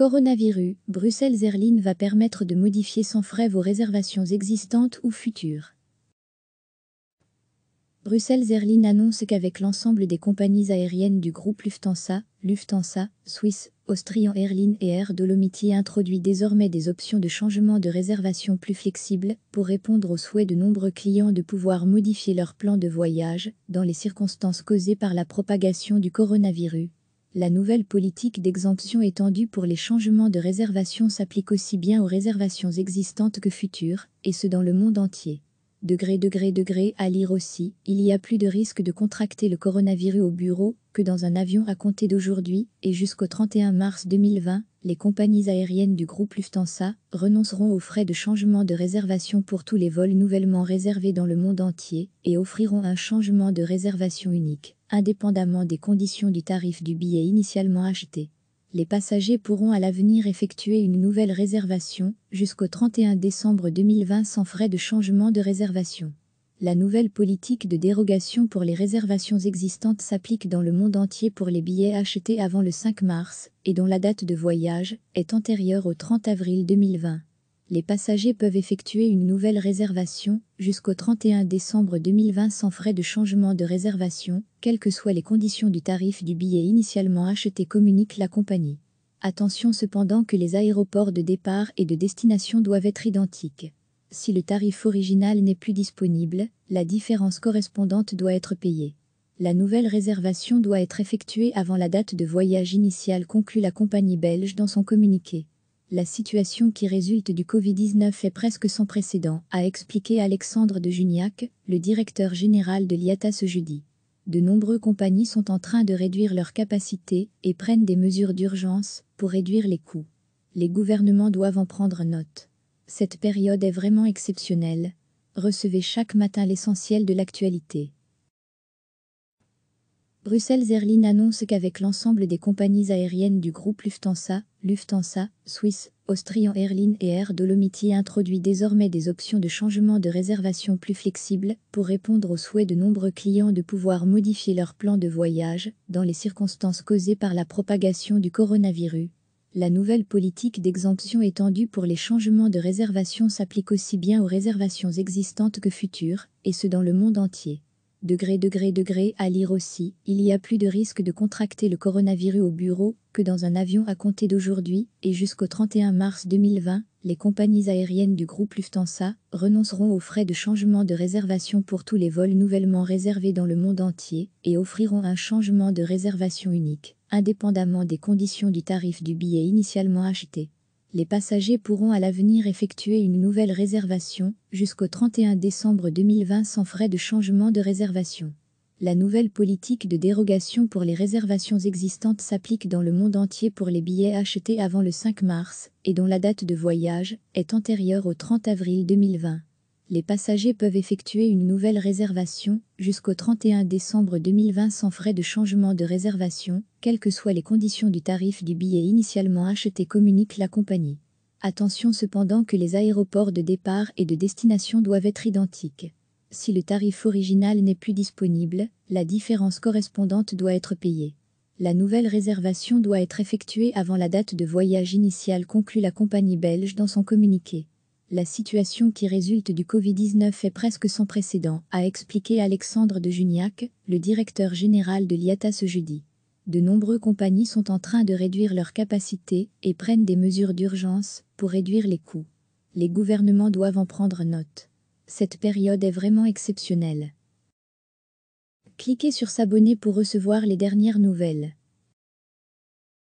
Coronavirus, Bruxelles Airlines va permettre de modifier sans frais vos réservations existantes ou futures. Bruxelles Airlines annonce qu'avec l'ensemble des compagnies aériennes du groupe Lufthansa, Lufthansa, Swiss, Austrian Airlines et Air Dolomiti introduit désormais des options de changement de réservation plus flexibles pour répondre aux souhaits de nombreux clients de pouvoir modifier leur plan de voyage dans les circonstances causées par la propagation du coronavirus. La nouvelle politique d'exemption étendue pour les changements de réservation s'applique aussi bien aux réservations existantes que futures, et ce dans le monde entier. Degré, degré, degré, à lire aussi, il y a plus de risque de contracter le coronavirus au bureau que dans un avion raconté d'aujourd'hui et jusqu'au 31 mars 2020, les compagnies aériennes du groupe Lufthansa renonceront aux frais de changement de réservation pour tous les vols nouvellement réservés dans le monde entier et offriront un changement de réservation unique, indépendamment des conditions du tarif du billet initialement acheté. Les passagers pourront à l'avenir effectuer une nouvelle réservation jusqu'au 31 décembre 2020 sans frais de changement de réservation la nouvelle politique de dérogation pour les réservations existantes s'applique dans le monde entier pour les billets achetés avant le 5 mars et dont la date de voyage est antérieure au 30 avril 2020. Les passagers peuvent effectuer une nouvelle réservation jusqu'au 31 décembre 2020 sans frais de changement de réservation, quelles que soient les conditions du tarif du billet initialement acheté, communique la compagnie. Attention cependant que les aéroports de départ et de destination doivent être identiques si le tarif original n'est plus disponible, la différence correspondante doit être payée. La nouvelle réservation doit être effectuée avant la date de voyage initiale conclut la compagnie belge dans son communiqué. La situation qui résulte du Covid-19 est presque sans précédent, a expliqué Alexandre de Juniac, le directeur général de l'IATA ce jeudi. De nombreuses compagnies sont en train de réduire leurs capacités et prennent des mesures d'urgence pour réduire les coûts. Les gouvernements doivent en prendre note. Cette période est vraiment exceptionnelle. Recevez chaque matin l'essentiel de l'actualité. Bruxelles Airlines annonce qu'avec l'ensemble des compagnies aériennes du groupe Lufthansa, Lufthansa, Swiss, Austrian Airlines et Air Dolomiti introduit désormais des options de changement de réservation plus flexibles pour répondre aux souhaits de nombreux clients de pouvoir modifier leur plan de voyage dans les circonstances causées par la propagation du coronavirus. La nouvelle politique d'exemption étendue pour les changements de réservation s'applique aussi bien aux réservations existantes que futures, et ce dans le monde entier. Degré, degré, degré, à lire aussi, il y a plus de risque de contracter le coronavirus au bureau que dans un avion à compter d'aujourd'hui et jusqu'au 31 mars 2020, les compagnies aériennes du groupe Lufthansa renonceront aux frais de changement de réservation pour tous les vols nouvellement réservés dans le monde entier et offriront un changement de réservation unique, indépendamment des conditions du tarif du billet initialement acheté. Les passagers pourront à l'avenir effectuer une nouvelle réservation jusqu'au 31 décembre 2020 sans frais de changement de réservation la nouvelle politique de dérogation pour les réservations existantes s'applique dans le monde entier pour les billets achetés avant le 5 mars et dont la date de voyage est antérieure au 30 avril 2020. Les passagers peuvent effectuer une nouvelle réservation jusqu'au 31 décembre 2020 sans frais de changement de réservation, quelles que soient les conditions du tarif du billet initialement acheté, communique la compagnie. Attention cependant que les aéroports de départ et de destination doivent être identiques. Si le tarif original n'est plus disponible, la différence correspondante doit être payée. La nouvelle réservation doit être effectuée avant la date de voyage initiale conclut la compagnie belge dans son communiqué. La situation qui résulte du Covid-19 est presque sans précédent, a expliqué Alexandre de Juniac, le directeur général de l'IATA ce jeudi. De nombreuses compagnies sont en train de réduire leurs capacités et prennent des mesures d'urgence pour réduire les coûts. Les gouvernements doivent en prendre note cette période est vraiment exceptionnelle. Cliquez sur s'abonner pour recevoir les dernières nouvelles.